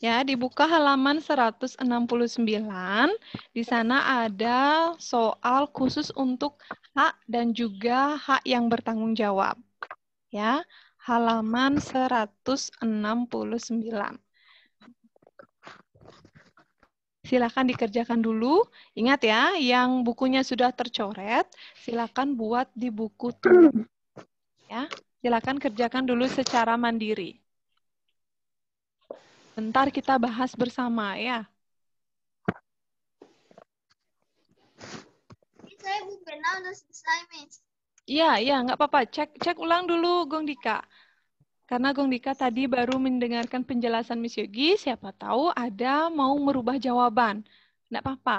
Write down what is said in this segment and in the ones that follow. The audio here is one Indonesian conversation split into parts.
Ya, dibuka halaman 169. Di sana ada soal khusus untuk hak dan juga hak yang bertanggung jawab. Ya, halaman 169. Silakan dikerjakan dulu. Ingat ya, yang bukunya sudah tercoret, silakan buat di buku tulis. Ya, silakan kerjakan dulu secara mandiri sebentar kita bahas bersama ya. Saya Bena udah selesai, Miss. Iya, iya, nggak apa-apa. Cek cek ulang dulu, Gong Dika. Karena Gong Dika tadi baru mendengarkan penjelasan Miss Yogi, siapa tahu ada mau merubah jawaban. Nggak apa-apa.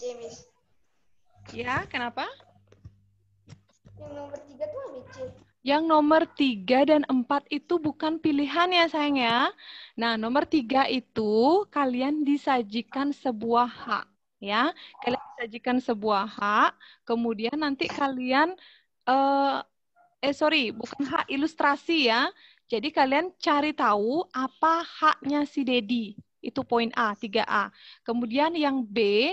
dari Ya, kenapa? Yang nomor tiga tuh ABC. Yang nomor tiga dan empat itu bukan pilihan ya sayang ya. Nah, nomor tiga itu kalian disajikan sebuah hak ya. Kalian disajikan sebuah hak, kemudian nanti kalian eh, eh sorry, bukan hak ilustrasi ya. Jadi kalian cari tahu apa haknya si Dedi. Itu poin A, tiga a Kemudian yang B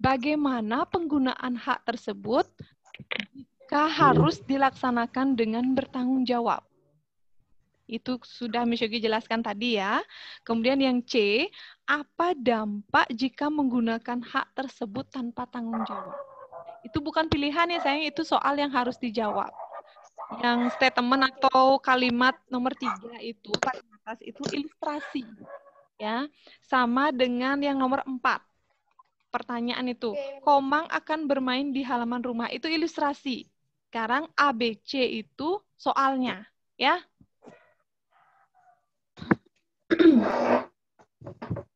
bagaimana penggunaan hak tersebut jika iya. harus dilaksanakan dengan bertanggung jawab. Itu sudah Miss Yogi jelaskan tadi ya. Kemudian yang C, apa dampak jika menggunakan hak tersebut tanpa tanggung jawab? Itu bukan pilihan ya sayang, itu soal yang harus dijawab. Yang statement atau kalimat nomor tiga itu, Pak, atas itu ilustrasi. ya Sama dengan yang nomor empat pertanyaan itu. Komang akan bermain di halaman rumah. Itu ilustrasi. Sekarang ABC itu soalnya, ya.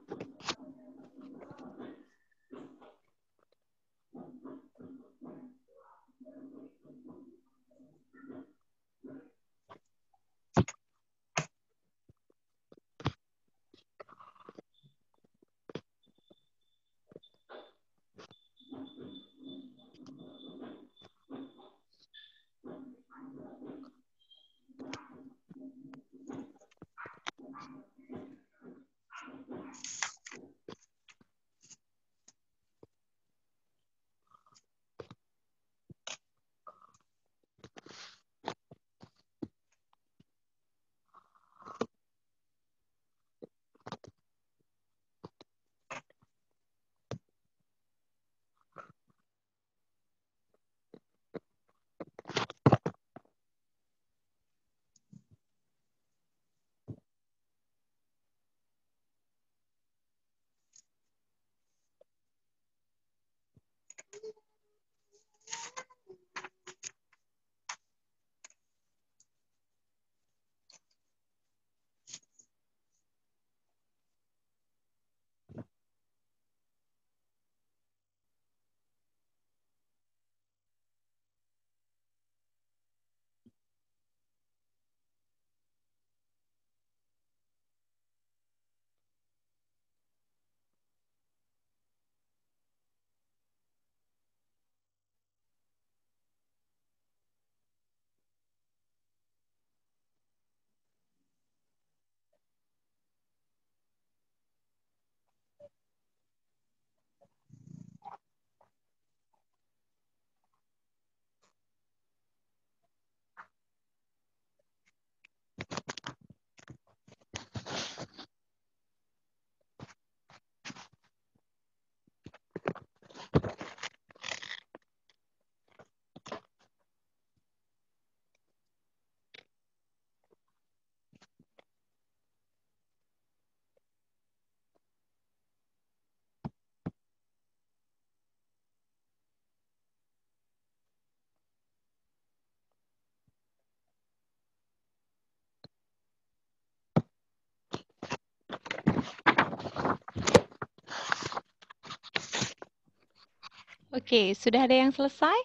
Oke, sudah ada yang selesai?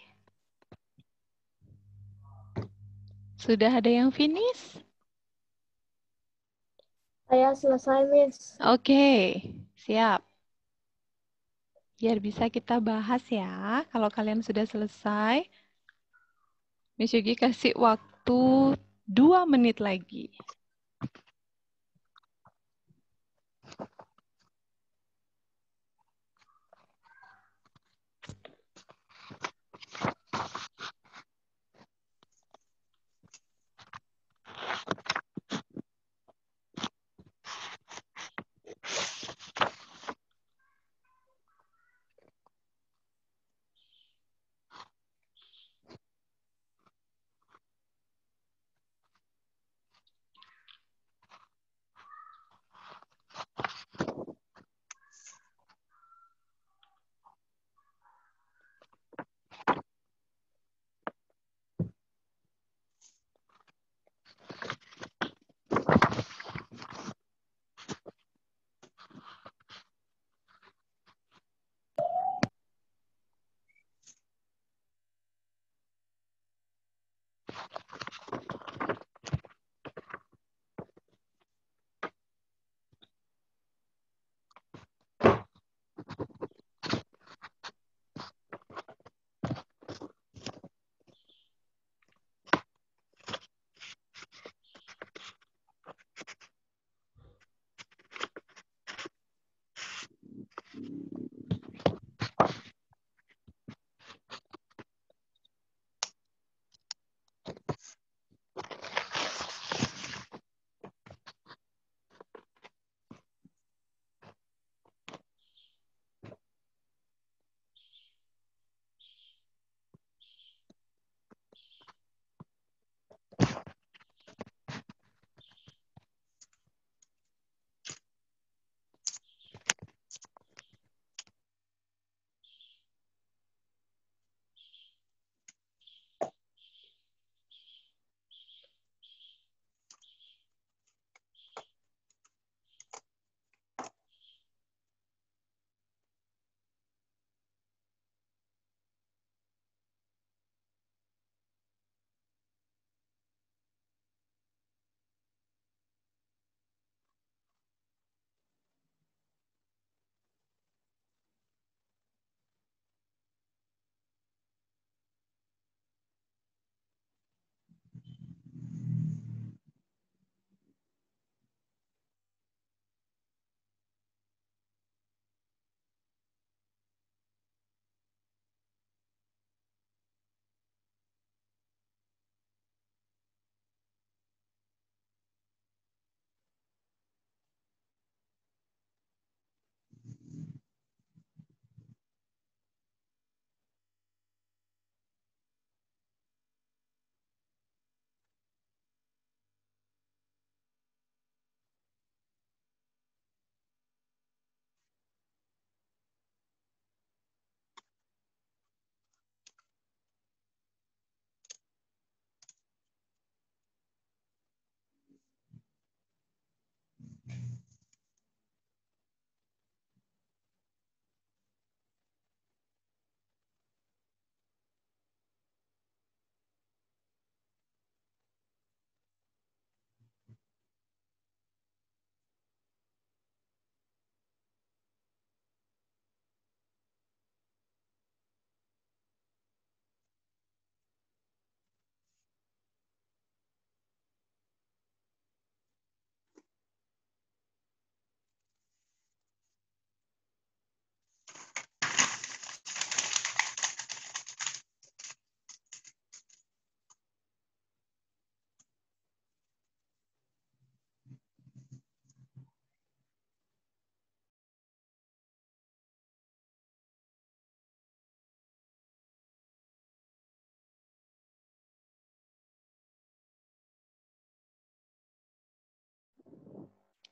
Sudah ada yang finish? Saya selesai, Miss. Oke, siap. Biar bisa kita bahas ya, kalau kalian sudah selesai. Miss Yugi kasih waktu dua menit lagi.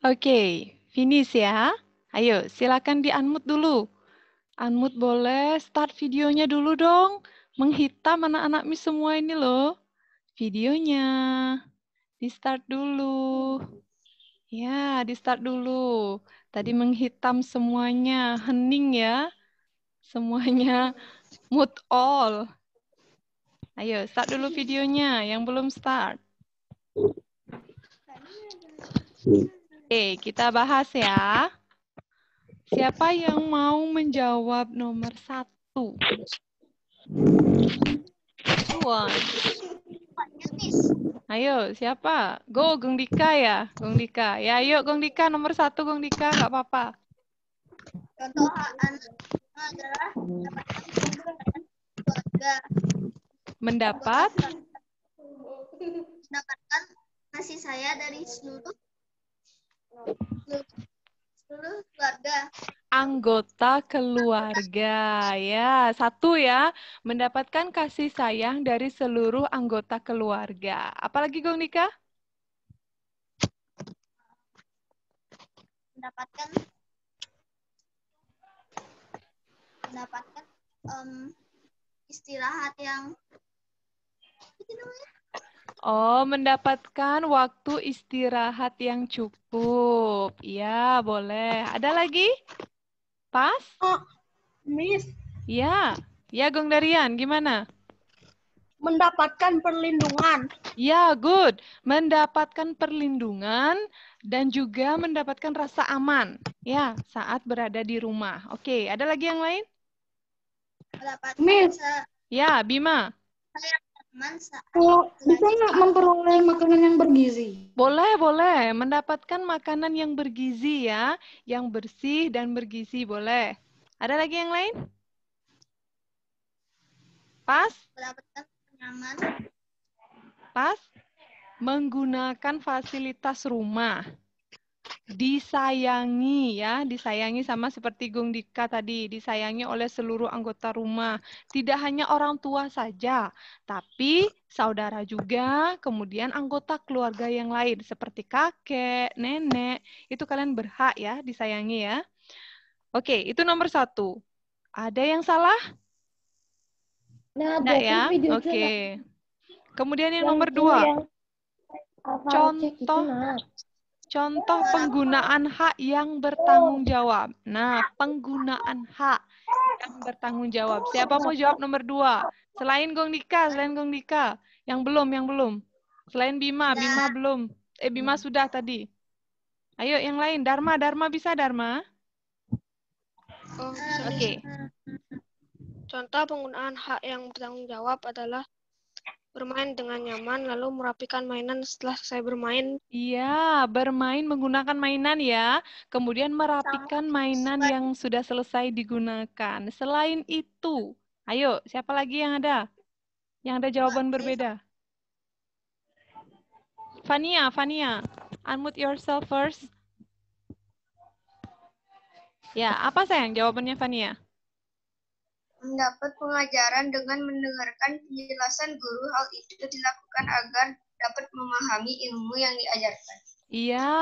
Oke, finish ya. Ayo, silakan di-unmute dulu. Unmute boleh, start videonya dulu dong. Menghitam anak-anak Mi semua ini loh. Videonya. Di-start dulu. Ya, di-start dulu. Tadi menghitam semuanya, hening ya. Semuanya mute all. Ayo, start dulu videonya yang belum start. Oke, kita bahas ya. Siapa yang mau menjawab nomor satu? One. Ayo, siapa? Go, Gung Dika ya. Gung Dika. Ya, yuk Gung Dika. Nomor satu Gung Dika, nggak apa-apa. Contoh anak adalah mendapat mendapatkan kasih saya dari seluruh keluarga. Anggota keluarga, ya satu ya mendapatkan kasih sayang dari seluruh anggota keluarga. Apalagi Gong Nika? Mendapatkan mendapatkan um, istirahat yang Oh, mendapatkan waktu istirahat yang cukup. Iya, boleh. Ada lagi? Pas? Oh, Miss. Ya, ya Gong Darian, gimana? Mendapatkan perlindungan. Ya, good. Mendapatkan perlindungan dan juga mendapatkan rasa aman. Ya, saat berada di rumah. Oke, ada lagi yang lain? Mendapatkan Miss. Ya, Bima. Saya kalau bisa nggak memperoleh makanan yang bergizi? Boleh, boleh. Mendapatkan makanan yang bergizi ya, yang bersih dan bergizi boleh. Ada lagi yang lain? Pas? Mendapatkan nyaman. Pas? Menggunakan fasilitas rumah disayangi ya, disayangi sama seperti Gung Dika tadi, disayangi oleh seluruh anggota rumah. Tidak hanya orang tua saja, tapi saudara juga, kemudian anggota keluarga yang lain seperti kakek, nenek. Itu kalian berhak ya disayangi ya. Oke, itu nomor satu. Ada yang salah? Nah, nah ya, oke. Kemudian yang, nomor dua, contoh. Contoh penggunaan hak yang bertanggung jawab. Nah, penggunaan hak yang bertanggung jawab. Siapa mau jawab nomor dua? Selain Gong Dika, selain Gong Dika. Yang belum, yang belum. Selain Bima, Bima belum. Eh, Bima sudah tadi. Ayo yang lain. Dharma, Dharma bisa Dharma? Oh, Oke. Okay. Contoh penggunaan hak yang bertanggung jawab adalah bermain dengan nyaman, lalu merapikan mainan setelah saya bermain. Iya, bermain menggunakan mainan ya. Kemudian merapikan mainan yang sudah selesai digunakan. Selain itu, ayo, siapa lagi yang ada? Yang ada jawaban berbeda. Fania, Fania, unmute yourself first. Ya, apa sayang jawabannya Fania? mendapat pengajaran dengan mendengarkan penjelasan guru. Hal itu dilakukan agar dapat memahami ilmu yang diajarkan. Iya.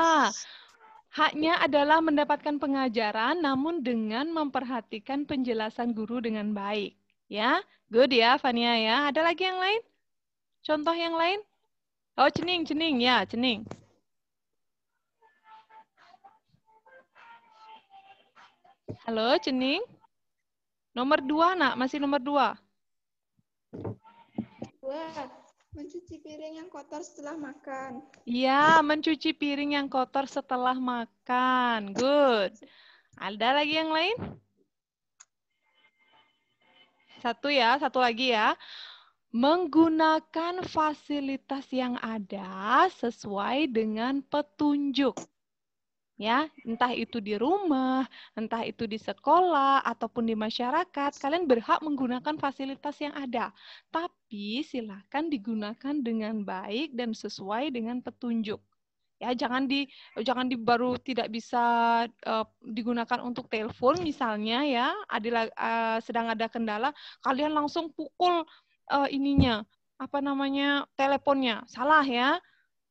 Haknya adalah mendapatkan pengajaran namun dengan memperhatikan penjelasan guru dengan baik. Ya, good ya Fania ya. Ada lagi yang lain? Contoh yang lain? Oh, cening, cening ya, cening. Halo, cening. Nomor dua, nak. Masih nomor dua. Dua. Mencuci piring yang kotor setelah makan. Iya, mencuci piring yang kotor setelah makan. Good. Ada lagi yang lain? Satu ya, satu lagi ya. Menggunakan fasilitas yang ada sesuai dengan petunjuk ya entah itu di rumah, entah itu di sekolah ataupun di masyarakat, kalian berhak menggunakan fasilitas yang ada. Tapi silahkan digunakan dengan baik dan sesuai dengan petunjuk. Ya, jangan di jangan di baru tidak bisa uh, digunakan untuk telepon misalnya ya, adalah eh, uh, sedang ada kendala, kalian langsung pukul uh, ininya apa namanya teleponnya. Salah ya.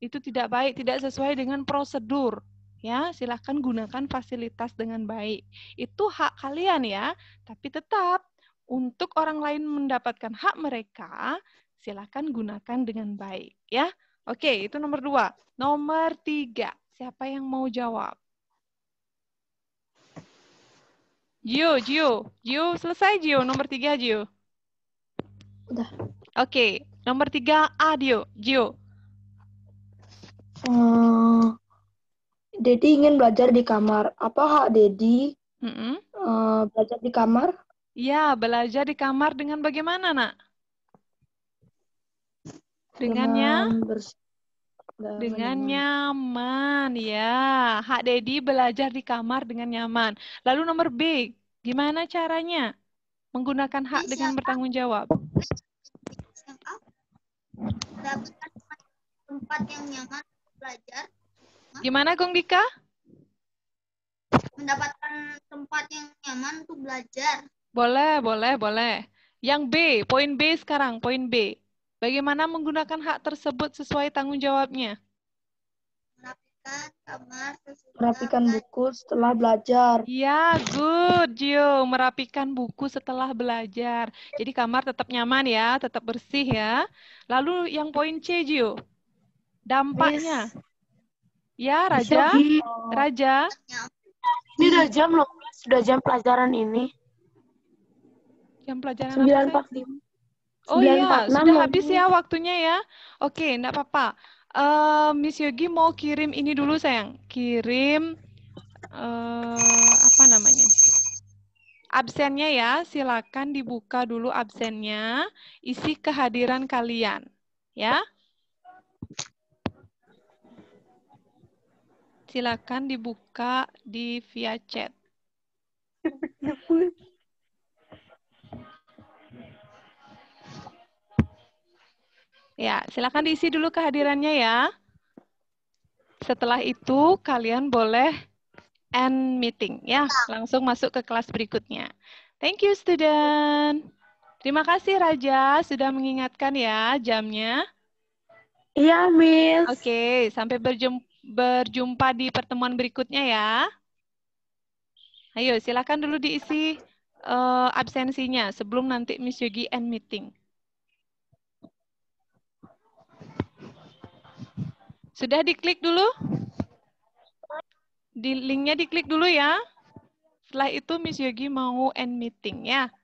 Itu tidak baik, tidak sesuai dengan prosedur ya silahkan gunakan fasilitas dengan baik itu hak kalian ya tapi tetap untuk orang lain mendapatkan hak mereka silahkan gunakan dengan baik ya oke itu nomor dua nomor tiga siapa yang mau jawab Jio, Jio, Jio, selesai Jio, nomor tiga Jio. udah oke nomor tiga A Jio. Gio uh eh, Dedi ingin belajar di kamar. Apa hak Dedi mm -hmm. uh, belajar di kamar? Ya, belajar di kamar dengan bagaimana, Nak? Dengan Dengannya? Dengan nyaman, ya. Hak Dedi belajar di kamar dengan nyaman. Lalu nomor B, gimana caranya menggunakan hak dengan bertanggung jawab? Dapatkan tempat yang nyaman belajar Gimana Gong Dika? Mendapatkan tempat yang nyaman untuk belajar. Boleh, boleh, boleh. Yang B, poin B sekarang, poin B. Bagaimana menggunakan hak tersebut sesuai tanggung jawabnya? Merapikan kamar sesudah Merapikan buku setelah belajar. Ya, good, Jio. Merapikan buku setelah belajar. Jadi kamar tetap nyaman ya, tetap bersih ya. Lalu yang poin C, Jio. Dampaknya. Yes Ya, Raja. Raja. Ini udah jam loh, sudah jam pelajaran ini. Jam pelajaran 9, apa? sih? Oh iya, sudah habis ya waktunya ya. Oke, enggak apa-apa. Uh, Miss Yogi mau kirim ini dulu sayang. Kirim uh, apa namanya? Absennya ya, silakan dibuka dulu absennya, isi kehadiran kalian, ya silakan dibuka di via chat. Ya, silakan diisi dulu kehadirannya ya. Setelah itu kalian boleh end meeting ya, langsung masuk ke kelas berikutnya. Thank you student. Terima kasih Raja sudah mengingatkan ya jamnya. Iya, Miss. Oke, okay, sampai berjumpa Berjumpa di pertemuan berikutnya ya. Ayo, silakan dulu diisi uh, absensinya sebelum nanti Miss Yogi end meeting. Sudah diklik dulu? Di linknya diklik dulu ya. Setelah itu Miss Yogi mau end meeting ya.